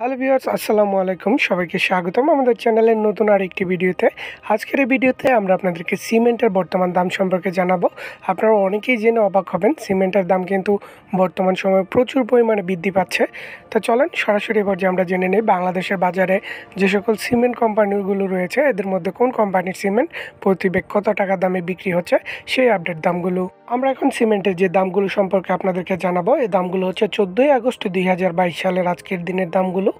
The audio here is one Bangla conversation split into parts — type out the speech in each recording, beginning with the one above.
হ্যালো ভিউয়ার্স আসসালামু আলাইকুম সবাইকে স্বাগতম আমাদের চ্যানেলের নতুন আরেকটি ভিডিওতে আজকের এই ভিডিওতে আমরা আপনাদেরকে সিমেন্টের বর্তমান দাম সম্পর্কে জানাবো আপনারা অনেকেই জেনে অবাক হবেন সিমেন্টের দাম কিন্তু বর্তমান সময়ে প্রচুর পরিমাণে বৃদ্ধি পাচ্ছে তো চলেন সরাসরি পর্যায়ে আমরা জেনে নিই বাংলাদেশের বাজারে যে সকল সিমেন্ট কোম্পানিগুলো রয়েছে এদের মধ্যে কোন কোম্পানির সিমেন্ট প্রতি ব্যাগ কত টাকা দামে বিক্রি হচ্ছে সেই আপডেট দামগুলো আমরা এখন সিমেন্টের যে দামগুলো সম্পর্কে আপনাদেরকে জানাবো এই দামগুলো হচ্ছে চোদ্দোই আগস্ট দুই সালের আজকের দিনের দামগুলো ¿no?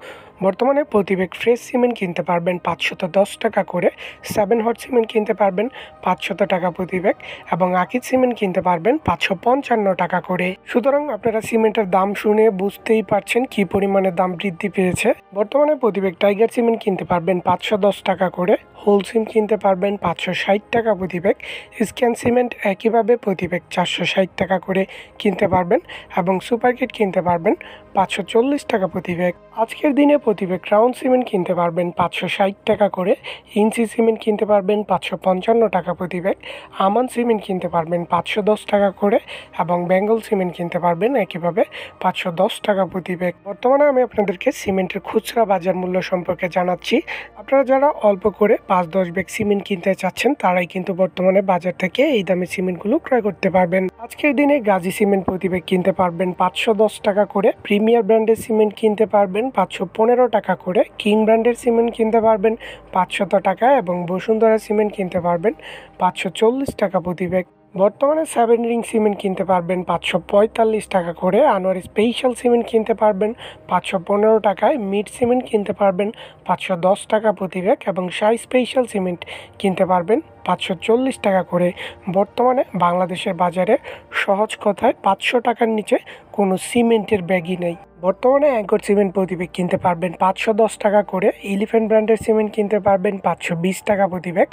বর্তমানে প্রতি ব্যাগ ফ্রেশ সিমেন্ট কিনতে পারবেন পাঁচশত দশ টাকা করে সেভেন হট সিমেন্ট কিনতে পারবেন পাঁচশত টাকা প্রতি ব্যাগ এবং আকিদ সিমেন্ট কিনতে পারবেন পাঁচশো পঞ্চান্ন টাকা করে সুতরাং আপনারা সিমেন্টের দাম শুনে বুঝতেই পারছেন কি পরিমাণে দাম বৃদ্ধি পেয়েছে বর্তমানে প্রতি ব্যাগ টাইগার সিমেন্ট কিনতে পারবেন পাঁচশো দশ টাকা করে হোল সিম কিনতে পারবেন পাঁচশো ষাট টাকা প্রতি ব্যাগ স্ক্যান সিমেন্ট একইভাবে প্রতি ব্যাগ চারশো ষাট টাকা করে কিনতে পারবেন এবং সুপার কিট কিনতে পারবেন পাঁচশো চল্লিশ টাকা প্রতি ব্যাগ আজকের দিনে অতীবে ক্রাউন সিমেন্ট কিনতে পারবেন পাঁচশো ষাট টাকা করে ইঞ্চি সিমেন্ট কিনতে পারবেন পাঁচশো পঞ্চান্ন টাকা প্রতি আমান সিমেন্ট কিনতে পারবেন পাঁচশো দশ টাকা করে এবং বেঙ্গল সিমেন্ট কিনতে পারবেন একইভাবে পাঁচশো দশ টাকা প্রতি বর্তমানে আমি আপনাদেরকে সিমেন্টের খুচরা বাজার মূল্য সম্পর্কে জানাচ্ছি আপনারা যারা অল্প করে পাঁচ দশ ব্যাগ সিমেন্ট কিনতে চাচ্ছেন তারাই কিন্তু বর্তমানে বাজার থেকে এই দামে সিমেন্টগুলো ক্রয় করতে পারবেন আজকের দিনে গাজী সিমেন্ট প্রতি কিনতে পারবেন পাঁচশো দশ টাকা করে প্রিমিয়ার ব্র্যান্ডের সিমেন্ট কিনতে পারবেন পাঁচশো পনেরো পনেরো টাকা করে কিং ব্র্যান্ডের সিমেন্ট কিনতে পারবেন পাঁচশত টাকা এবং বসুন্ধরা সিমেন্ট কিনতে পারবেন পাঁচশো চল্লিশ টাকা প্রতি ব্যাগ বর্তমানে সেভেন রিং সিমেন্ট কিনতে পারবেন পাঁচশো পঁয়তাল্লিশ টাকা করে আনোয়ার স্পেশাল সিমেন্ট কিনতে পারবেন পাঁচশো পনেরো টাকায় মিড সিমেন্ট কিনতে পারবেন পাঁচশো দশ টাকা প্রতি ব্যাগ এবং সাই স্পেশাল সিমেন্ট কিনতে পারবেন পাঁচশো চল্লিশ টাকা করে বর্তমানে বাংলাদেশের বাজারে সহজ কথায় পাঁচশো টাকার নিচে কোনো সিমেন্টের ব্যাগই নেই বর্তমানে অ্যাঙ্কর সিমেন্ট প্রতিবেগ কিনতে পারবেন পাঁচশো দশ টাকা করে এলিফ্যান্ট ব্র্যান্ডের সিমেন্ট কিনতে পারবেন পাঁচশো বিশ টাকা প্রতিবেগ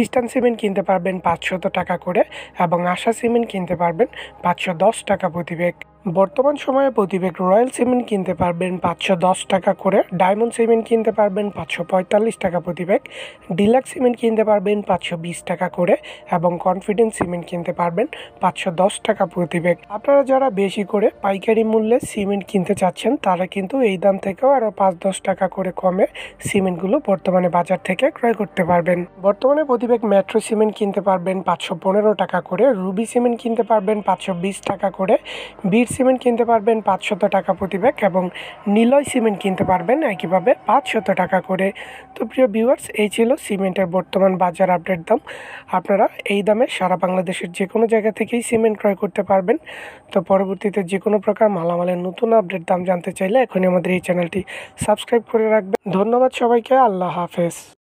ইস্টার্ন সিমেন্ট কিনতে পারবেন পাঁচশত টাকা করে এবং আশা সিমেন্ট কিনতে পারবেন পাঁচশো দশ টাকা প্রতিবেগ বর্তমান সময়ে প্রতি ব্যাগ রয়্যাল সিমেন্ট কিনতে পারবেন পাঁচশো দশ টাকা করে ডায়মন্ড সিমেন্ট কিনতে পারবেন পাঁচশো পঁয়তাল্লিশ টাকা প্রতি ব্যাগ ডিলাক্স সিমেন্ট কিনতে পারবেন পাঁচশো বিশ টাকা করে এবং কনফিডেন্স সিমেন্ট কিনতে পারবেন পাঁচশো দশ টাকা প্রতি ব্যাগ আপনারা যারা বেশি করে পাইকারি মূল্যে সিমেন্ট কিনতে চাচ্ছেন তারা কিন্তু এই দাম থেকেও আরও পাঁচ দশ টাকা করে কমে সিমেন্টগুলো বর্তমানে বাজার থেকে ক্রয় করতে পারবেন বর্তমানে প্রতি ব্যাগ মেট্রো সিমেন্ট কিনতে পারবেন পাঁচশো পনেরো টাকা করে রুবি সিমেন্ট কিনতে পারবেন পাঁচশো বিশ টাকা করে বীর সিমেন্ট কিনতে পারবেন পাঁচশত টাকা প্রতি ব্যাগ এবং নিলয় সিমেন্ট কিনতে পারবেন একইভাবে পাঁচশত টাকা করে তো প্রিয় ভিউয়ার্স এই ছিল সিমেন্টের বর্তমান বাজার আপডেট দাম আপনারা এই দামে সারা বাংলাদেশের যে কোনো জায়গা থেকেই সিমেন্ট ক্রয় করতে পারবেন তো পরবর্তীতে যে কোনো প্রকার মালামালের নতুন আপডেট দাম জানতে চাইলে এখনই আমাদের এই চ্যানেলটি সাবস্ক্রাইব করে রাখবেন ধন্যবাদ সবাইকে আল্লাহ হাফেজ